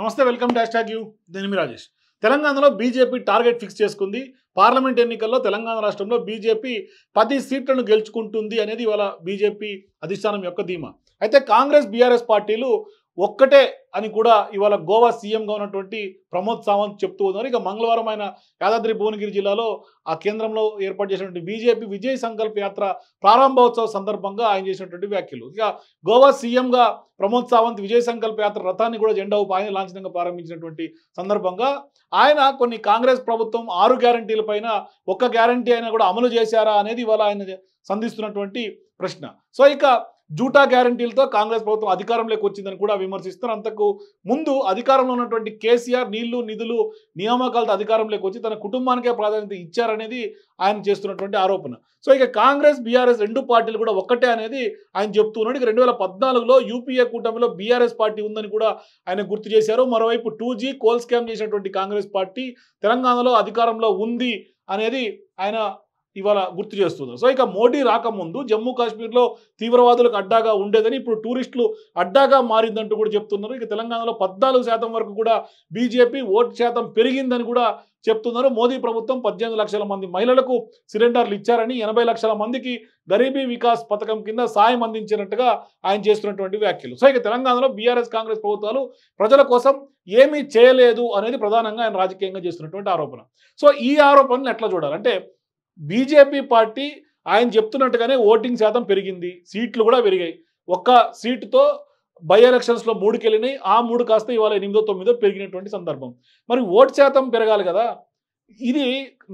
నమస్తే welcome dash talk you దేనిమి రాజేష్ తెలంగాణలో బీజేపీ టార్గెట్ ఫిక్స్ చేసుకుంది పార్లమెంట్ ఎన్నికల్లో తెలంగాణ రాష్ట్రంలో బీజేపీ పది సీట్లను గెలుచుకుంటుంది అనేది ఇవాళ బీజేపీ అధిష్టానం యొక్క ధీమా అయితే కాంగ్రెస్ బీఆర్ఎస్ పార్టీలు ఒక్కటే అని కూడా ఇవాళ గోవా సీఎంగా ఉన్నటువంటి ప్రమోద్ సావంత్ చెప్తూ ఉన్నారు ఇక మంగళవారం ఆయన యాదాద్రి భువనగిరి జిల్లాలో ఆ కేంద్రంలో ఏర్పాటు చేసినటువంటి బీజేపీ విజయ్ సంకల్ప యాత్ర ప్రారంభోత్సవ సందర్భంగా ఆయన చేసినటువంటి వ్యాఖ్యలు ఇక గోవా సీఎంగా ప్రమోద్ సావంత్ విజయ్ సంకల్ప యాత్ర రథాన్ని కూడా జెండా ఉప ఆయన లాంఛనంగా ప్రారంభించినటువంటి సందర్భంగా ఆయన కొన్ని కాంగ్రెస్ ప్రభుత్వం ఆరు గ్యారంటీల పైన ఒక్క గ్యారంటీ అయినా కూడా అమలు చేశారా అనేది ఇవాళ ఆయన సంధిస్తున్నటువంటి ప్రశ్న సో ఇక జూటా గ్యారంటీలతో కాంగ్రెస్ ప్రభుత్వం అధికారంలోకి వచ్చిందని కూడా విమర్శిస్తారు అంతకు ముందు అధికారంలో ఉన్నటువంటి కేసీఆర్ నీళ్లు నిధులు నియామకాలతో అధికారంలోకి వచ్చి తన కుటుంబానికే ప్రాధాన్యత ఇచ్చారనేది ఆయన చేస్తున్నటువంటి ఆరోపణ సో ఇక కాంగ్రెస్ బీఆర్ఎస్ రెండు పార్టీలు కూడా ఒక్కటే అనేది ఆయన చెప్తున్నాడు ఇక రెండు వేల పద్నాలుగులో యూపీఏ కూటమిలో బీఆర్ఎస్ పార్టీ ఉందని కూడా ఆయన గుర్తు చేశారు మరోవైపు టూ జీ కోల్ స్కామ్ చేసినటువంటి కాంగ్రెస్ పార్టీ తెలంగాణలో అధికారంలో ఉంది అనేది ఆయన ఇవాళ గుర్తు చేస్తున్నారు సో ఇక మోడీ రాకముందు జమ్మూ కాశ్మీర్లో తీవ్రవాదులకు అడ్డాగా ఉండేదని ఇప్పుడు టూరిస్టులు అడ్డాగా మారిందంటూ కూడా చెప్తున్నారు ఇక తెలంగాణలో పద్నాలుగు శాతం వరకు కూడా బీజేపీ ఓటు శాతం పెరిగిందని కూడా చెప్తున్నారు మోదీ ప్రభుత్వం పద్దెనిమిది లక్షల మంది మహిళలకు సిలిండర్లు ఇచ్చారని ఎనభై లక్షల మందికి గరీబీ వికాస్ పథకం కింద సాయం అందించినట్టుగా ఆయన చేస్తున్నటువంటి వ్యాఖ్యలు సో ఇక తెలంగాణలో బీఆర్ఎస్ కాంగ్రెస్ ప్రభుత్వాలు ప్రజల కోసం ఏమీ చేయలేదు అనేది ప్రధానంగా ఆయన రాజకీయంగా చేస్తున్నటువంటి ఆరోపణ సో ఈ ఆరోపణను ఎట్లా చూడాలంటే బీజేపీ పార్టీ ఆయన చెప్తున్నట్టుగానే ఓటింగ్ శాతం పెరిగింది సీట్లు కూడా పెరిగాయి ఒక్క సీటుతో బై ఎలక్షన్స్లో మూడుకెళ్ళినాయి ఆ మూడు కాస్త ఇవాళ ఎనిమిదో తొమ్మిదో పెరిగినటువంటి సందర్భం మరి ఓటు శాతం పెరగాలి కదా ఇది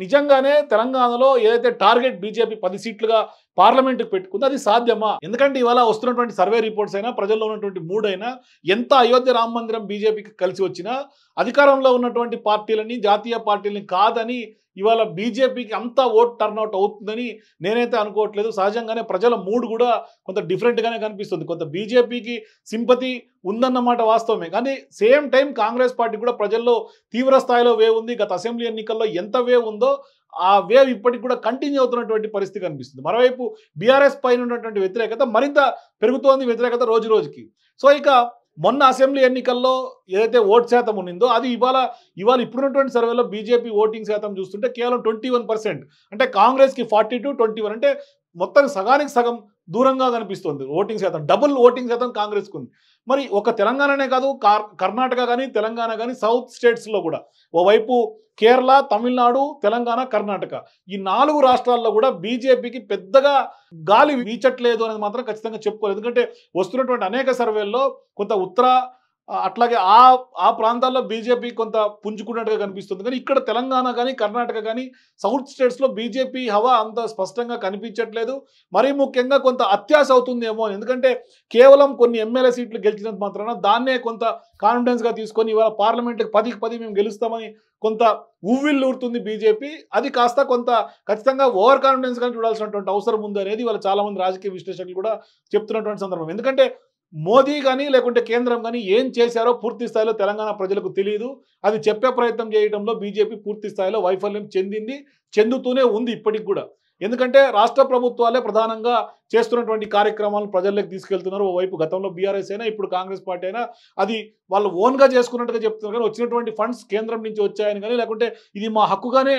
నిజంగానే తెలంగాణలో ఏదైతే టార్గెట్ బీజేపీ పది సీట్లుగా పార్లమెంట్కి పెట్టుకుంది అది సాధ్యమా ఎందుకంటే ఇవాళ వస్తున్నటువంటి సర్వే రిపోర్ట్స్ అయినా ప్రజల్లో ఉన్నటువంటి మూడ్ అయినా ఎంత అయోధ్య రామ మందిరం బీజేపీకి కలిసి వచ్చినా అధికారంలో ఉన్నటువంటి పార్టీలని జాతీయ పార్టీలని కాదని ఇవాళ బీజేపీకి అంతా ఓట్ టర్న్అవుట్ అవుతుందని నేనైతే అనుకోవట్లేదు సహజంగానే ప్రజల మూడ్ కూడా కొంత డిఫరెంట్గానే కనిపిస్తుంది కొంత బీజేపీకి సింపతి ఉందన్నమాట వాస్తవమే కానీ సేమ్ టైం కాంగ్రెస్ పార్టీ కూడా ప్రజల్లో తీవ్ర స్థాయిలో వే ఉంది గత అసెంబ్లీ ఎన్నికల్లో ఎంత వే ఉందో ఆ వేవ్ ఇప్పటికి కూడా కంటిన్యూ అవుతున్నటువంటి పరిస్థితి కనిపిస్తుంది మరోవైపు బీఆర్ఎస్ పైన ఉన్నటువంటి వ్యతిరేకత మరింత పెరుగుతోంది వ్యతిరేకత రోజు రోజుకి సో ఇక మొన్న అసెంబ్లీ ఎన్నికల్లో ఏదైతే ఓటు శాతం ఉన్నిందో అది ఇవాళ ఇవాళ ఇప్పుడున్నటువంటి సర్వేలో బీజేపీ ఓటింగ్ శాతం చూస్తుంటే కేవలం ట్వంటీ అంటే కాంగ్రెస్కి ఫార్టీ టు అంటే మొత్తం సగానికి సగం దూరంగా కనిపిస్తుంది ఓటింగ్ శాతం డబుల్ ఓటింగ్ శాతం కాంగ్రెస్కు ఉంది మరి ఒక తెలంగాణనే కాదు కర్ణాటక కానీ తెలంగాణ కానీ సౌత్ స్టేట్స్లో కూడా ఓవైపు కేరళ తమిళనాడు తెలంగాణ కర్ణాటక ఈ నాలుగు రాష్ట్రాల్లో కూడా బీజేపీకి పెద్దగా గాలి వీచట్లేదు అనేది మాత్రం ఖచ్చితంగా చెప్పుకోవాలి ఎందుకంటే వస్తున్నటువంటి అనేక సర్వేల్లో కొంత ఉత్తర అట్లాగే ఆ ఆ ప్రాంతాల్లో బీజేపీ కొంత పుంజుకున్నట్టుగా కనిపిస్తుంది కానీ ఇక్కడ తెలంగాణ కానీ కర్ణాటక కానీ సౌత్ స్టేట్స్లో బీజేపీ హవా అంత స్పష్టంగా కనిపించట్లేదు మరీ ముఖ్యంగా కొంత అత్యాశ అవుతుందేమో ఎందుకంటే కేవలం కొన్ని ఎమ్మెల్యే సీట్లు గెలిచినంత మాత్రాన దాన్నే కొంత కాన్ఫిడెన్స్గా తీసుకొని ఇవాళ పార్లమెంట్కి పదికి పది మేము గెలుస్తామని కొంత ఉవ్విల్లూరుతుంది బీజేపీ అది కాస్త కొంత ఖచ్చితంగా ఓవర్ కాన్ఫిడెన్స్గా చూడాల్సినటువంటి అవసరం ఉంది అనేది వాళ్ళు చాలామంది రాజకీయ విశ్లేషకులు కూడా చెప్తున్నటువంటి సందర్భం ఎందుకంటే మోదీ కానీ లేకుంటే కేంద్రం కానీ ఏం చేశారో పూర్తి స్థాయిలో తెలంగాణ ప్రజలకు తెలియదు అది చెప్పే ప్రయత్నం చేయడంలో బీజేపీ పూర్తి స్థాయిలో వైఫల్యం చెందింది చెందుతూనే ఉంది ఇప్పటికి కూడా ఎందుకంటే రాష్ట్ర ప్రభుత్వాలే ప్రధానంగా చేస్తున్నటువంటి కార్యక్రమాలను ప్రజల్లోకి తీసుకెళ్తున్నారు ఓవైపు గతంలో బీఆర్ఎస్ అయినా ఇప్పుడు కాంగ్రెస్ పార్టీ అయినా అది వాళ్ళు ఓన్గా చేసుకున్నట్టుగా చెప్తున్నారు కానీ వచ్చినటువంటి ఫండ్స్ కేంద్రం నుంచి వచ్చాయని కానీ లేకుంటే ఇది మా హక్కుగానే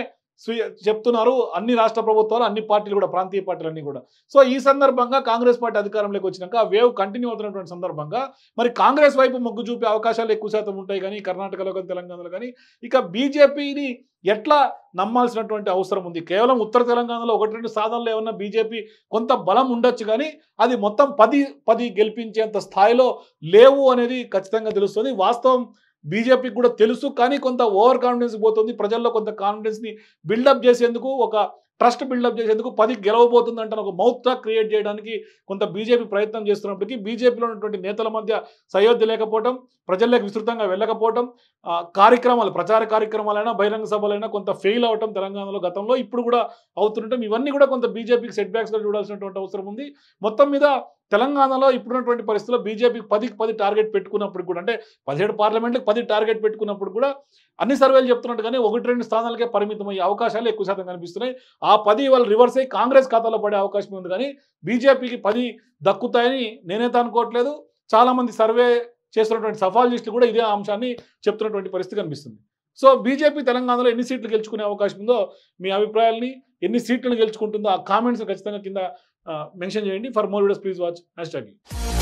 చెప్తున్నారు అన్ని రాష్ట్ర ప్రభుత్వాలు అన్ని పార్టీలు కూడా ప్రాంతీయ పార్టీలు అన్ని కూడా సో ఈ సందర్భంగా కాంగ్రెస్ పార్టీ అధికారంలోకి వచ్చినాక ఆ వేవ్ కంటిన్యూ అవుతున్నటువంటి సందర్భంగా మరి కాంగ్రెస్ వైపు మొగ్గు చూపే అవకాశాలు ఎక్కువ శాతం ఉంటాయి కానీ కర్ణాటకలో కానీ తెలంగాణలో కానీ ఇక బీజేపీని ఎట్లా నమ్మాల్సినటువంటి అవసరం ఉంది కేవలం ఉత్తర తెలంగాణలో ఒకటి రెండు సాధనలు ఏమన్నా బీజేపీ కొంత బలం ఉండొచ్చు కానీ అది మొత్తం పది పది గెలిపించేంత స్థాయిలో లేవు అనేది ఖచ్చితంగా తెలుస్తుంది వాస్తవం బీజేపీకి కూడా తెలుసు కానీ కొంత ఓవర్ కాన్ఫిడెన్స్ పోతుంది ప్రజల్లో కొంత కాన్ఫిడెన్స్ని బిల్డప్ చేసేందుకు ఒక ట్రస్ట్ బిల్డప్ చేసేందుకు పది గెలవబోతుందంటే ఒక మౌత్గా క్రియేట్ చేయడానికి కొంత బీజేపీ ప్రయత్నం చేస్తున్నప్పటికీ బీజేపీలో ఉన్నటువంటి నేతల మధ్య సయోధ్య లేకపోవడం ప్రజల్లోకి విస్తృతంగా వెళ్ళకపోవడం కార్యక్రమాలు ప్రచార కార్యక్రమాలైనా బహిరంగ సభలైనా కొంత ఫెయిల్ అవటం తెలంగాణలో గతంలో ఇప్పుడు కూడా అవుతుండటం ఇవన్నీ కూడా కొంత బీజేపీకి సెట్ బ్యాక్స్గా చూడాల్సినటువంటి అవసరం ఉంది మొత్తం మీద తెలంగాణలో ఇప్పుడున్నటువంటి పరిస్థితుల్లో బీజేపీ పదికి పది టార్గెట్ పెట్టుకున్నప్పుడు కూడా అంటే పదిహేడు పార్లమెంట్లకు పది టార్గెట్ పెట్టుకున్నప్పుడు కూడా అన్ని సర్వేలు చెప్తున్నట్టుగానే ఒకటి రెండు స్థానాలకే పరిమితమయ్యే అవకాశాలు ఎక్కువ శాతం కనిపిస్తున్నాయి ఆ ఆ పది వాళ్ళు రివర్స్ అయ్యి కాంగ్రెస్ ఖాతాలో పడే అవకాశం ఉంది కానీ బీజేపీకి పది దక్కుతాయని నేనైతే అనుకోవట్లేదు చాలామంది సర్వే చేస్తున్నటువంటి సఫాలజిస్టులు కూడా ఇదే అంశాన్ని చెప్తున్నటువంటి పరిస్థితి కనిపిస్తుంది సో బీజేపీ తెలంగాణలో ఎన్ని సీట్లు గెలుచుకునే అవకాశం ఉందో మీ అభిప్రాయాల్ని ఎన్ని సీట్లను గెలుచుకుంటుందో ఆ కామెంట్స్ ఖచ్చితంగా కింద మెన్షన్ చేయండి for more videos please watch hash tag